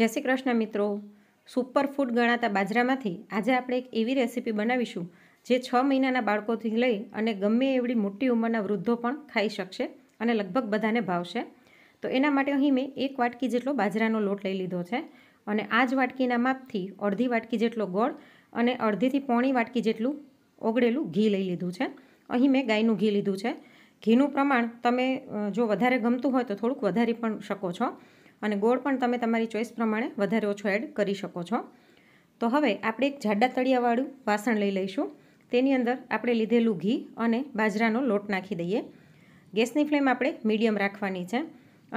જય શ્રી કૃષ્ણ મિત્રો સુપરફૂડ ગણાતા બાજરામાંથી આજે આપણે એક એવી રેસીપી બનાવીશું જે છ મહિનાના બાળકોથી લઈ અને ગમે એવડી મોટી ઉંમરના વૃદ્ધો પણ ખાઈ શકશે અને લગભગ બધાને ભાવશે તો એના માટે અહીં મેં એક વાટકી જેટલો બાજરાનો લોટ લઈ લીધો છે અને આ જ વાટકીના માપથી અડધી વાટકી જેટલો ગોળ અને અડધીથી પોણી વાટકી જેટલું ઓગળેલું ઘી લઈ લીધું છે અહીં મેં ગાયનું ઘી લીધું છે ઘીનું પ્રમાણ તમે જો વધારે ગમતું હોય તો થોડુંક વધારી પણ શકો છો અને ગોળ પણ તમે તમારી ચોઈસ પ્રમાણે વધારે ઓછો એડ કરી શકો છો તો હવે આપણે એક જાડા તળિયાવાળું વાસણ લઈ લઈશું તેની અંદર આપણે લીધેલું ઘી અને બાજરાનો લોટ નાખી દઈએ ગેસની ફ્લેમ આપણે મીડિયમ રાખવાની છે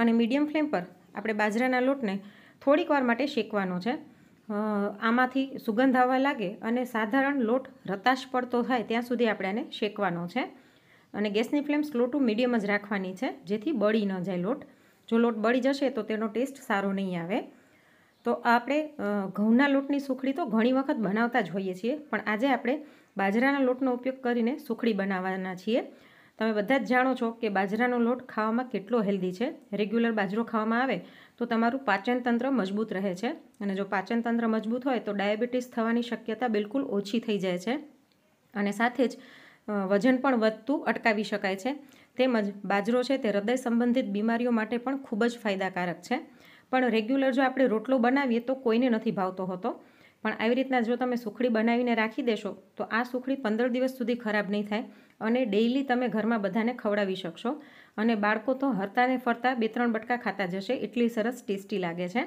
અને મીડિયમ ફ્લેમ પર આપણે બાજરાના લોટને થોડીક વાર માટે શેકવાનો છે આમાંથી સુગંધ આવવા લાગે અને સાધારણ લોટ રતાશ પડતો થાય ત્યાં સુધી આપણે આને શેકવાનો છે અને ગેસની ફ્લેમ સ્લો ટુ મીડિયમ જ રાખવાની છે જેથી બળી ન જાય લોટ જો લોટ બળી જશે તો તેનો ટેસ્ટ સારો નહીં આવે તો આપણે ઘઉંના લોટની સુખડી તો ઘણી વખત બનાવતા જ હોઈએ છીએ પણ આજે આપણે બાજરાના લોટનો ઉપયોગ કરીને સુખડી બનાવવાના છીએ તમે બધા જ જાણો છો કે બાજરાનો લોટ ખાવામાં કેટલો હેલ્ધી છે રેગ્યુલર બાજરો ખાવામાં આવે તો તમારું પાચનતંત્ર મજબૂત રહે છે અને જો પાચનતંત્ર મજબૂત હોય તો ડાયાબિટીસ થવાની શક્યતા બિલકુલ ઓછી થઈ જાય છે અને સાથે જ વજન પણ વધતું અટકાવી શકાય છે તેમજ બાજરો છે તે હૃદય સંબંધિત બીમારીઓ માટે પણ ખૂબ જ ફાયદાકારક છે પણ રેગ્યુલર જો આપણે રોટલો બનાવીએ તો કોઈને નથી ભાવતો હોતો પણ આવી રીતના જો તમે સુખડી બનાવીને રાખી દેશો તો આ સુખડી પંદર દિવસ સુધી ખરાબ નહીં થાય અને ડેઇલી તમે ઘરમાં બધાને ખવડાવી શકશો અને બાળકો તો હરતાને ફરતા બે ત્રણ બટકા ખાતા જશે એટલી સરસ ટેસ્ટી લાગે છે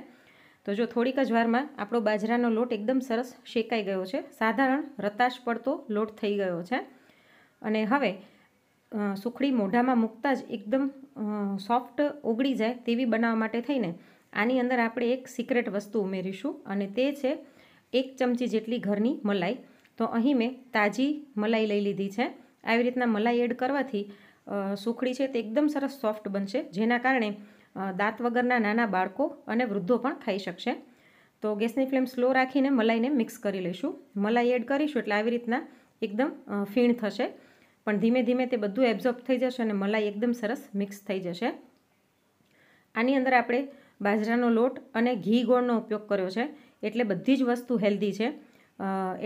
તો જો થોડીક જ વારમાં આપણો બાજરાનો લોટ એકદમ સરસ શેકાઈ ગયો છે સાધારણ રતાશ પડતો લોટ થઈ ગયો છે અને હવે સુખડી મોઢામાં મૂકતા જ એકદમ સોફ્ટ ઓગળી જાય તેવી બનાવવા માટે થઈને આની અંદર આપણે એક સિક્રેટ વસ્તુ ઉમેરીશું અને તે છે એક ચમચી જેટલી ઘરની મલાઈ તો અહીં મેં તાજી મલાઈ લઈ લીધી છે આવી રીતના મલાઈ એડ કરવાથી સુખડી છે તે એકદમ સરસ સોફ્ટ બનશે જેના કારણે દાંત વગરના નાના બાળકો અને વૃદ્ધો પણ ખાઈ શકશે તો ગેસની ફ્લેમ સ્લો રાખીને મલાઈને મિક્સ કરી લઈશું મલાઈ એડ કરીશું એટલે આવી રીતના એકદમ ફીણ થશે પણ ધીમે ધીમે તે બધું એબ્ઝોર્બ થઈ જશે અને મલાઈ એકદમ સરસ મિક્સ થઈ જશે આની અંદર આપણે બાજરાનો લોટ અને ઘી ગોળનો ઉપયોગ કર્યો છે એટલે બધી જ વસ્તુ હેલ્ધી છે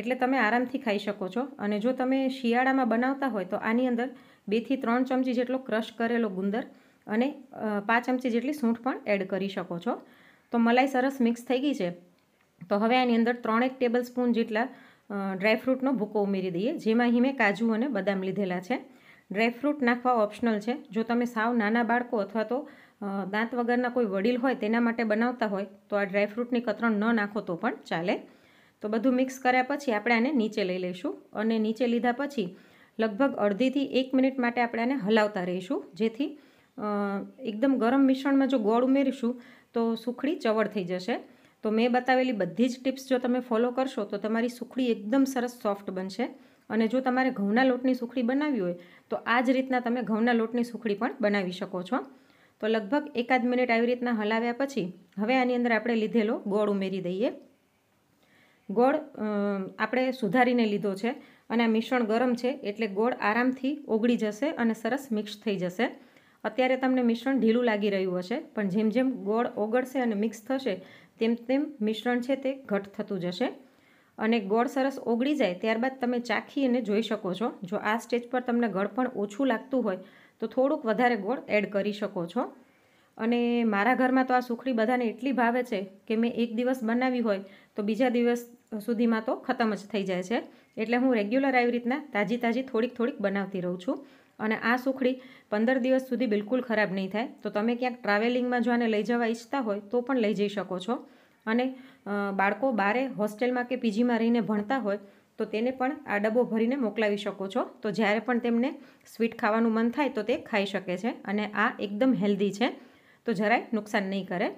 એટલે તમે આરામથી ખાઈ શકો છો અને જો તમે શિયાળામાં બનાવતા હોય તો આની અંદર બેથી ત્રણ ચમચી જેટલો ક્રશ કરેલો ગુંદર અને પાંચ ચમચી જેટલી સૂંઠ પણ એડ કરી શકો છો તો મલાઈ સરસ મિક્સ થઈ ગઈ છે તો હવે આની અંદર ત્રણેક ટેબલ સ્પૂન જેટલા ડ્રાયફ્રૂટનો ભૂકો ઉમેરી દઈએ જેમાં અહીં મેં કાજુ અને બદામ લીધેલા છે ડ્રાયફ્રૂટ નાખવા ઓપ્શનલ છે જો તમે સાવ નાના બાળકો અથવા તો દાંત વગરના કોઈ વડીલ હોય તેના માટે બનાવતા હોય તો આ ડ્રાયફ્રૂટની કતરણ ન નાખો તો પણ ચાલે તો બધું મિક્સ કર્યા પછી આપણે આને નીચે લઈ લઈશું અને નીચે લીધા પછી લગભગ અડધીથી એક મિનિટ માટે આપણે આને હલાવતા રહીશું જેથી એકદમ ગરમ મિશ્રણમાં જો ગોળ ઉમેરીશું તો સુખડી ચવડ થઈ જશે તો મેં બતાવેલી બધી જ ટિપ્સ જો તમે ફોલો કરશો તો તમારી સુખડી એકદમ સરસ સોફ્ટ બનશે અને જો તમારે ઘઉંના લોટની સુખડી બનાવવી હોય તો આ જ રીતના તમે ઘઉંના લોટની સુખડી પણ બનાવી શકો છો તો લગભગ એકાદ મિનિટ આવી રીતના હલાવ્યા પછી હવે આની અંદર આપણે લીધેલો ગોળ ઉમેરી દઈએ ગોળ આપણે સુધારીને લીધો છે અને આ મિશ્રણ ગરમ છે એટલે ગોળ આરામથી ઓગળી જશે અને સરસ મિક્સ થઈ જશે અત્યારે તમને મિશ્રણ ઢીલું લાગી રહ્યું હશે પણ જેમ જેમ ગોળ ઓગળશે અને મિક્સ થશે તેમ તેમ મિશ્રણ છે તે ઘટ થતું જશે અને ગોળ સરસ ઓગળી જાય ત્યારબાદ તમે ચાખી અને જોઈ શકો છો જો આ સ્ટેજ પર તમને ગળ પણ ઓછું લાગતું હોય તો થોડુંક વધારે ગોળ એડ કરી શકો છો અને મારા ઘરમાં તો આ સુખડી બધાને એટલી ભાવે છે કે મેં એક દિવસ બનાવી હોય તો બીજા દિવસ સુધીમાં તો ખતમ જ થઈ જાય છે એટલે હું રેગ્યુલર આવી રીતના તાજી તાજી થોડીક થોડીક બનાવતી રહું છું અને આ સુખડી પંદર દિવસ સુધી બિલકુલ ખરાબ નહીં થાય તો તમે ક્યાંક ટ્રાવેલિંગમાં જો આને લઈ જવા ઈચ્છતા હોય તો પણ લઈ જઈ શકો છો અને બાળકો બારે હોસ્ટેલમાં કે પીજીમાં રહીને ભણતા હોય તો તેને પણ આ ડબ્બો ભરીને મોકલાવી શકો છો તો જ્યારે પણ તેમને સ્વીટ ખાવાનું મન થાય તો તે ખાઈ શકે છે અને આ એકદમ હેલ્ધી છે તો જરાય નુકસાન નહીં કરે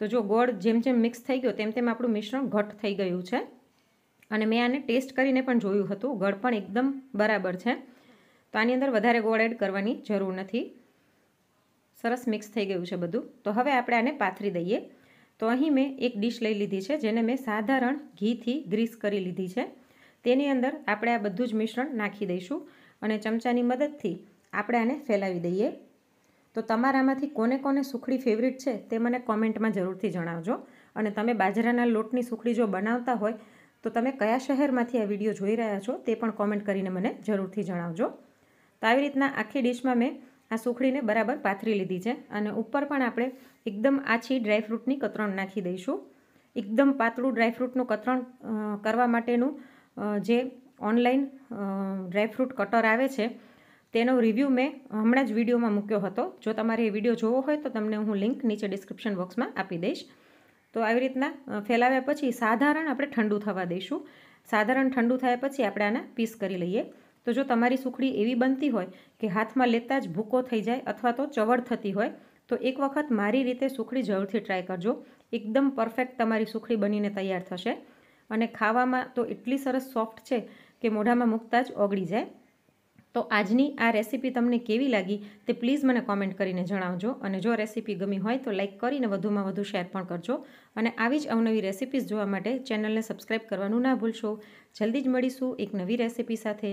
તો જો ગોળ જેમ જેમ મિક્સ થઈ ગયો તેમ તેમ આપણું મિશ્રણ ઘટ થઈ ગયું છે અને મેં આને ટેસ્ટ કરીને પણ જોયું હતું ગળ પણ એકદમ બરાબર છે તો આની અંદર વધારે ગોળ એડ કરવાની જરૂર નથી સરસ મિક્સ થઈ ગયું છે બધું તો હવે આપણે આને પાથરી દઈએ તો અહીં મેં એક ડીશ લઈ લીધી છે જેને મેં સાધારણ ઘીથી ગ્રીસ કરી લીધી છે તેની અંદર આપણે આ બધું જ મિશ્રણ નાખી દઈશું અને ચમચાની મદદથી આપણે આને ફેલાવી દઈએ તો તમારામાંથી કોને કોને સુખડી ફેવરિટ છે તે મને કોમેન્ટમાં જરૂરથી જણાવજો અને તમે બાજરાના લોટની સુખડી જો બનાવતા હોય તો તમે કયા શહેરમાંથી આ વિડીયો જોઈ રહ્યા છો તે પણ કોમેન્ટ કરીને મને જરૂરથી જણાવજો તો આવી રીતના આખી ડીશમાં મેં આ સુખડીને બરાબર પાથરી લીધી છે અને ઉપર પણ આપણે એકદમ આછી ડ્રાયફ્રૂટની કતરણ નાખી દઈશું એકદમ પાતળું ડ્રાયફ્રૂટનું કતરણ કરવા માટેનું જે ઓનલાઈન ડ્રાયફ્રૂટ કટર આવે છે તેનો રિવ્યૂ મેં હમણાં જ વિડીયોમાં મૂક્યો હતો જો તમારે એ વિડીયો જોવો હોય તો તમને હું લિંક નીચે ડિસ્ક્રિપ્શન બોક્સમાં આપી દઈશ તો આવી રીતના ફેલાવ્યા પછી સાધારણ આપણે ઠંડુ થવા દઈશું સાધારણ ઠંડુ થયા પછી આપણે આના પીસ કરી લઈએ તો જો તમારી સુખડી એવી બનતી હોય કે હાથમાં લેતા જ ભૂકો થઈ જાય અથવા તો ચવડ થતી હોય તો એક વખત મારી રીતે સુખડી જરૂરથી ટ્રાય કરજો એકદમ પરફેક્ટ તમારી સુખડી બનીને તૈયાર થશે અને ખાવામાં તો એટલી સરસ સોફ્ટ છે કે મોઢામાં મૂકતા જ ઓગળી જાય તો આજની આ રેસીપી તમને કેવી લાગી તે પ્લીઝ મને કોમેન્ટ કરીને જણાવજો અને જો રેસીપી ગમી હોય તો લાઇક કરીને વધુમાં વધુ શેર પણ કરજો અને આવી જ અવનવી રેસીપીઝ જોવા માટે ચેનલને સબસ્ક્રાઈબ કરવાનું ના ભૂલશો જલ્દી જ મળીશું એક નવી રેસીપી સાથે